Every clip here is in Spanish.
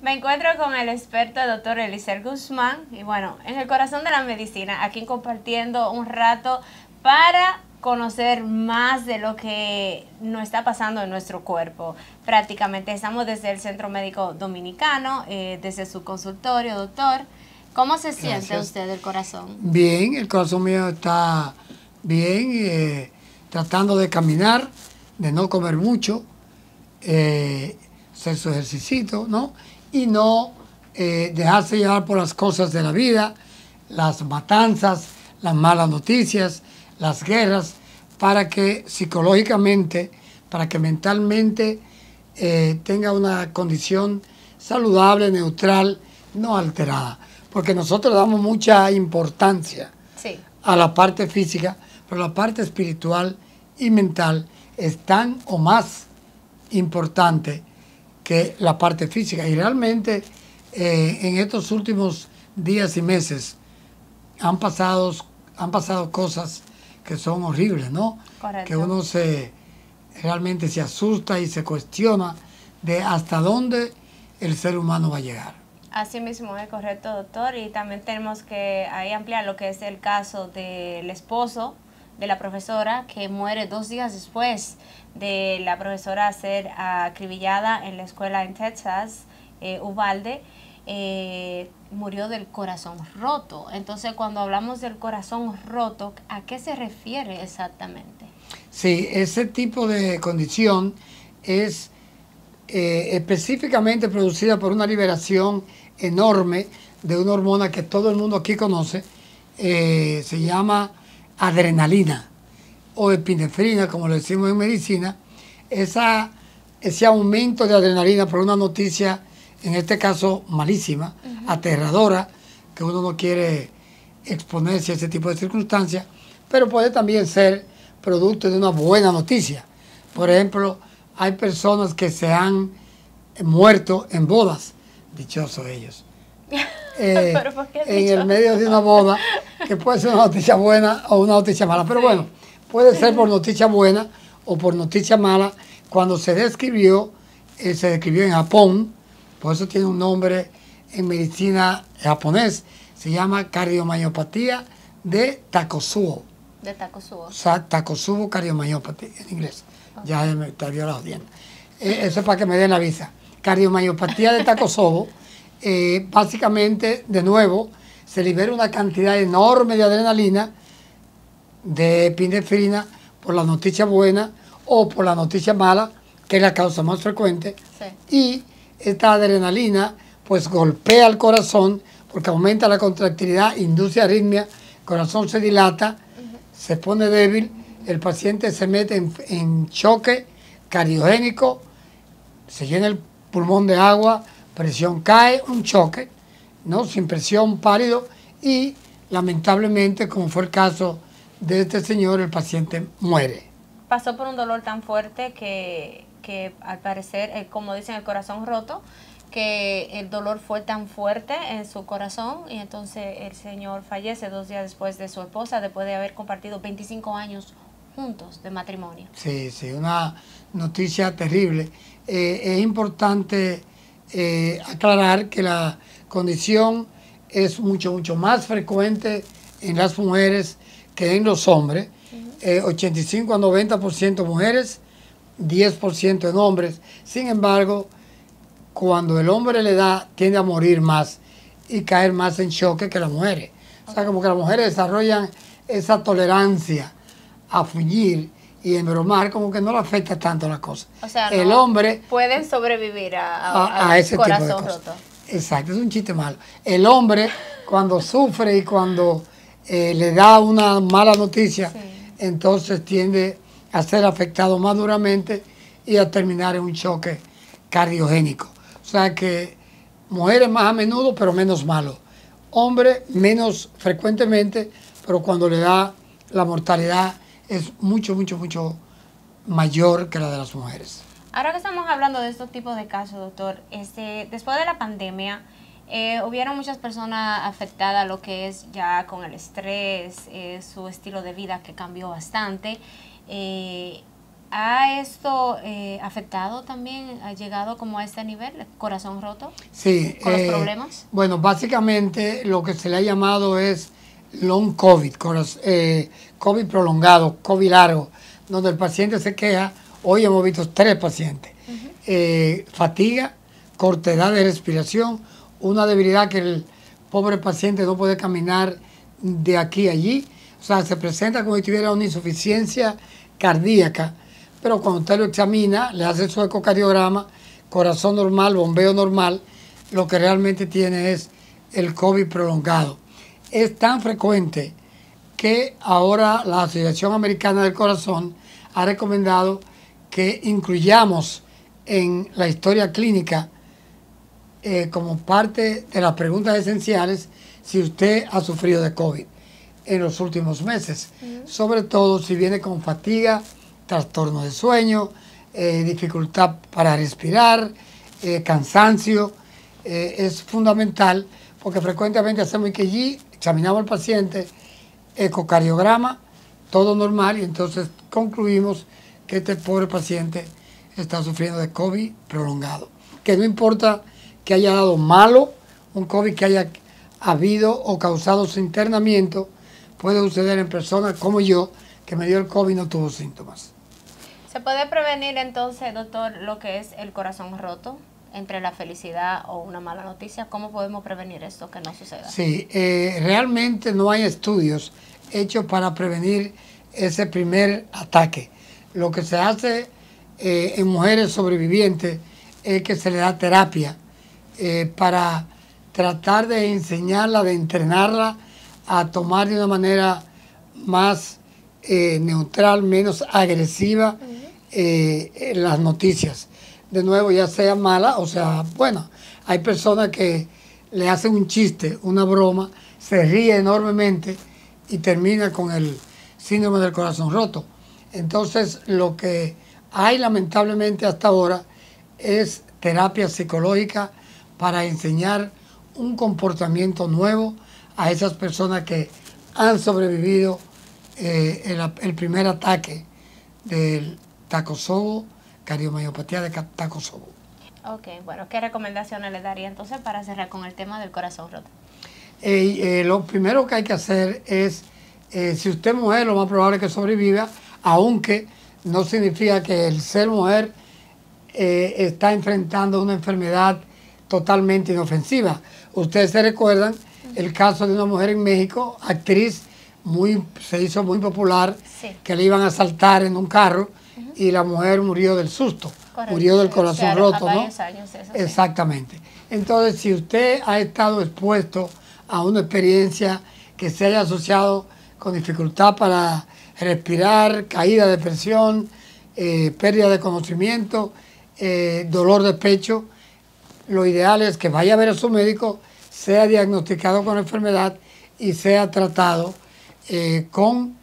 Me encuentro con el experto el doctor Elisel Guzmán y bueno, en el corazón de la medicina, aquí compartiendo un rato para conocer más de lo que nos está pasando en nuestro cuerpo. Prácticamente estamos desde el Centro Médico Dominicano, eh, desde su consultorio, doctor. ¿Cómo se siente usted el corazón? Bien, el corazón mío está bien, eh, tratando de caminar, de no comer mucho, eh, hacer su ejercicio, ¿no? y no eh, dejarse llevar por las cosas de la vida, las matanzas, las malas noticias, las guerras, para que psicológicamente, para que mentalmente eh, tenga una condición saludable, neutral, no alterada. Porque nosotros damos mucha importancia a la parte física, pero la parte espiritual y mental es tan o más importante que la parte física. Y realmente eh, en estos últimos días y meses han pasado, han pasado cosas que son horribles, ¿no? Correcto. Que uno se realmente se asusta y se cuestiona de hasta dónde el ser humano va a llegar. Así mismo es correcto, doctor. Y también tenemos que ahí ampliar lo que es el caso del esposo de la profesora que muere dos días después de la profesora ser acribillada en la escuela en Texas, eh, Ubalde, eh, murió del corazón roto. Entonces, cuando hablamos del corazón roto, ¿a qué se refiere exactamente? Sí, ese tipo de condición es eh, específicamente producida por una liberación enorme de una hormona que todo el mundo aquí conoce, se llama adrenalina o epinefrina, como lo decimos en medicina, esa, ese aumento de adrenalina por una noticia, en este caso malísima, aterradora, que uno no quiere exponerse a ese tipo de circunstancias, pero puede también ser producto de una buena noticia. Por ejemplo, hay personas que se han muerto en bodas, dichosos ellos. Eh, en el medio de una boda, que puede ser una noticia buena o una noticia mala. Pero bueno, puede ser por noticia buena o por noticia mala. Cuando se describió, eh, se describió en Japón, por eso tiene un nombre en medicina japonés, se llama cardiomiopatía de Takosubo De takosuo O sea, en inglés. Ya me perdió la audiencia eh, eso es para que me den la visa. Cardiomiopatía de Takosubo eh, básicamente, de nuevo, se libera una cantidad enorme de adrenalina, de epinefrina, por la noticia buena o por la noticia mala, que es la causa más frecuente. Y esta adrenalina, pues golpea el corazón, porque aumenta la contractilidad, induce arritmia, el corazón se dilata, se pone débil, el paciente se mete en, en choque cardiogénico, se llena el pulmón de agua, presión cae, un choque, ¿no? sin presión, pálido y lamentablemente, como fue el caso de este señor, el paciente muere. Pasó por un dolor tan fuerte que, al parecer, eh, como dicen, el corazón roto, que el dolor fue tan fuerte en su corazón y entonces el señor fallece dos días después de su esposa, después de haber compartido 25 años juntos de matrimonio. Sí, sí, una noticia terrible. Eh, es importante eh, aclarar que la condición es mucho, mucho más frecuente en las mujeres que en los hombres. 85 eh, a 90% mujeres, 10% en hombres. Sin embargo, cuando el hombre le da, tiende a morir más y caer más en choque que las mujeres. O sea, como que las mujeres desarrollan esa tolerancia a fuñir y en bromar, como que no le afecta tanto la cosa. O sea, el hombre. Pueden sobrevivir a, ese corazón tipo de cosas. Exacto, es un chiste malo. El hombre, cuando sufre y cuando eh, le da una mala noticia, entonces tiende a ser afectado más duramente y a terminar en un choque cardiogénico. O sea que mujeres más a menudo, pero menos malo. Hombre menos frecuentemente, pero cuando le da la mortalidad es mucho, mucho, mucho mayor que la de las mujeres. Ahora que estamos hablando de estos tipos de casos, doctor, este, después de la pandemia, eh, hubieron muchas personas afectadas a lo que es ya con el estrés, eh, su estilo de vida que cambió bastante. Eh, ¿Ha esto afectado también? ¿Ha llegado como a este nivel? ¿Corazón roto? Sí. ¿Con los problemas? Bueno, básicamente lo que se le ha llamado es long COVID, eh, COVID prolongado, COVID largo, donde el paciente se queja, hoy hemos visto tres pacientes, eh, fatiga, cortedad de respiración, una debilidad que el pobre paciente no puede caminar de aquí a allí, o sea, se presenta como si tuviera una insuficiencia cardíaca, pero cuando usted lo examina, le hace su ecocardiograma, corazón normal, bombeo normal, lo que realmente tiene es el COVID prolongado es tan frecuente que ahora la Asociación Americana del Corazón ha recomendado que incluyamos en la historia clínica eh, como parte de las preguntas esenciales si usted ha sufrido de COVID en los últimos meses, sobre todo si viene con fatiga, trastorno de sueño, eh, dificultad para respirar, eh, cansancio, es fundamental porque frecuentemente hacemos IKG, examinamos al paciente, ecocardiograma, todo normal y entonces concluimos que este pobre paciente está sufriendo de COVID prolongado. Que no importa que haya dado malo, un COVID que haya habido o causado su internamiento, puede suceder en personas como yo, que me dio el COVID y no tuvo síntomas. ¿Se puede prevenir entonces, doctor, lo que es el corazón roto? entre la felicidad o una mala noticia? ¿Cómo podemos prevenir esto que no suceda? Sí, eh, realmente no hay estudios hechos para prevenir ese primer ataque. Lo que se hace eh, en mujeres sobrevivientes es que se le da terapia eh, para tratar de enseñarla, de entrenarla a tomar de una manera más neutral, menos agresiva las noticias de nuevo, ya sea mala o sea bueno, Hay personas que le hacen un chiste, una broma, se ríe enormemente y termina con el síndrome del corazón roto. Entonces, lo que hay lamentablemente hasta ahora es terapia psicológica para enseñar un comportamiento nuevo a esas personas que han sobrevivido el, eh, el, primer ataque del tacosobo cardiomiopatía de Catacosobo. Ok, bueno, ¿qué recomendaciones le daría entonces para cerrar con el tema del corazón roto? Eh, lo primero que hay que hacer es, eh, si usted es mujer, lo más probable es que sobreviva, aunque no significa que el ser mujer eh, está enfrentando una enfermedad totalmente inofensiva. Ustedes se recuerdan el caso de una mujer en México, actriz, muy, se hizo muy popular, que le iban a asaltar en un carro y la mujer murió del susto, murió del corazón roto, ¿no? Exactamente. Entonces, si usted ha estado expuesto a una experiencia que se haya asociado con dificultad para respirar, caída de presión, eh, pérdida de conocimiento, eh, dolor de pecho, lo ideal es que vaya a ver a su médico, sea diagnosticado con enfermedad y sea tratado eh, con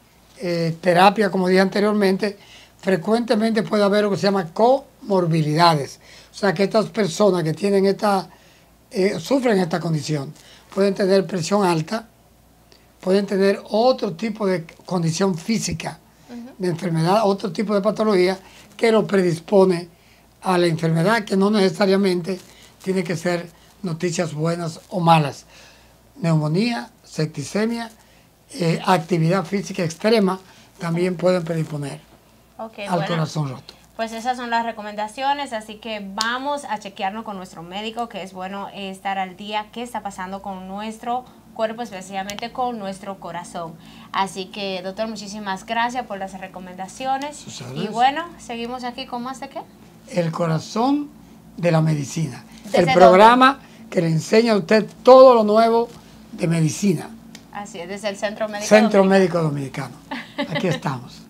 terapia, como dije anteriormente, frecuentemente puede haber lo que se llama comorbilidades. O sea, que estas personas que tienen esta, eh, sufren esta condición pueden tener presión alta, pueden tener otro tipo de condición física, de enfermedad, otro tipo de patología que lo predispone a la enfermedad, que no necesariamente tiene que ser noticias buenas o malas. Neumonía, septicemia, eh, actividad física extrema también pueden predisponer al corazón roto. Pues esas son las recomendaciones, así que vamos a chequearnos con nuestro médico, que es bueno estar al día, qué está pasando con nuestro cuerpo, especialmente con nuestro corazón. Así que, doctor, muchísimas gracias por las recomendaciones. y bueno, seguimos aquí con más de qué? El corazón de la medicina. el programa que le enseña a usted todo lo nuevo de medicina. Así es, desde el Centro Médico Centro Médico Dominicano. Aquí estamos.